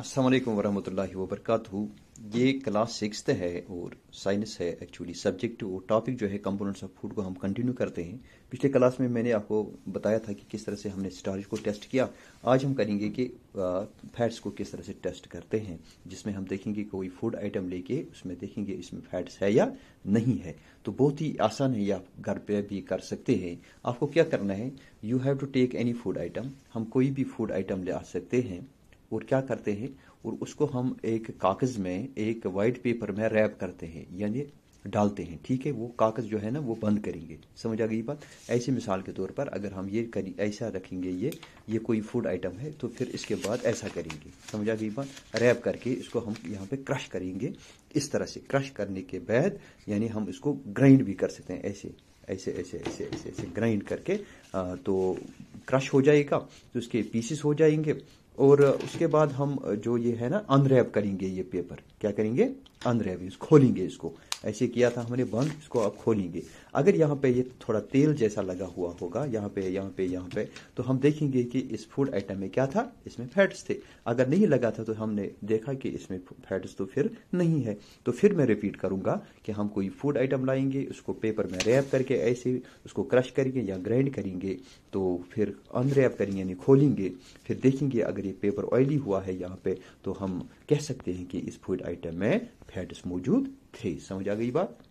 असलकम वरहमल वबरक ये क्लास सिक्स है और साइंस है एक्चुअली सब्जेक्ट और टॉपिक जो है कंपोनेंट्स ऑफ फूड को हम कंटिन्यू करते हैं पिछले क्लास में मैंने आपको बताया था कि किस तरह से हमने स्टार्च को टेस्ट किया आज हम करेंगे कि फैट्स को किस तरह से टेस्ट करते हैं जिसमें हम देखेंगे कोई फूड आइटम लेके उसमें देखेंगे इसमें फैट्स है या नहीं है तो बहुत ही आसान है ये आप घर पर भी कर सकते हैं आपको क्या करना है you have to take any food item हम कोई भी फूड आइटम ले आ सकते हैं और क्या करते हैं और उसको हम एक कागज़ में एक वाइट पेपर में रैप करते हैं यानी डालते हैं ठीक है वो कागज़ जो है ना वो बंद करेंगे समझ आ गई बात ऐसी मिसाल के तौर पर अगर हम ये करी ऐसा रखेंगे ये ये कोई फूड आइटम है तो फिर इसके बाद ऐसा करेंगे समझ आ गई बात रैप करके इसको हम यहाँ पे क्रश करेंगे इस तरह से क्रश करने के बाद यानी हम इसको ग्राइंड भी कर सकते हैं ऐसे ऐसे ऐसे ऐसे ऐसे ऐसे ग्राइंड करके आ, तो क्रश हो जाएगा तो उसके पीसेस हो जाएंगे और उसके बाद हम जो ये है ना अनरैप करेंगे ये पेपर क्या करेंगे अंदर है अभी खोलेंगे इसको ऐसे किया था हमने बंद इसको अब खोलेंगे अगर यहाँ पे ये थोड़ा तेल जैसा लगा हुआ होगा यहाँ पे यहाँ पे यहाँ पे तो हम देखेंगे कि इस फूड आइटम में क्या था इसमें फैट्स थे अगर नहीं लगा था तो हमने देखा कि इसमें फैट्स तो फिर नहीं है तो फिर मैं रिपीट करूंगा कि हम कोई फूड आइटम लाएंगे उसको पेपर में रैप करके ऐसे उसको क्रश करेंगे या ग्राइंड करेंगे तो फिर अनरैप करेंगे यानी खोलेंगे फिर देखेंगे अगर ये पेपर ऑयली हुआ है यहाँ पे तो हम कह सकते हैं कि इस फूड आइटम में फैट्स मौजूद थे समझ आ गई बात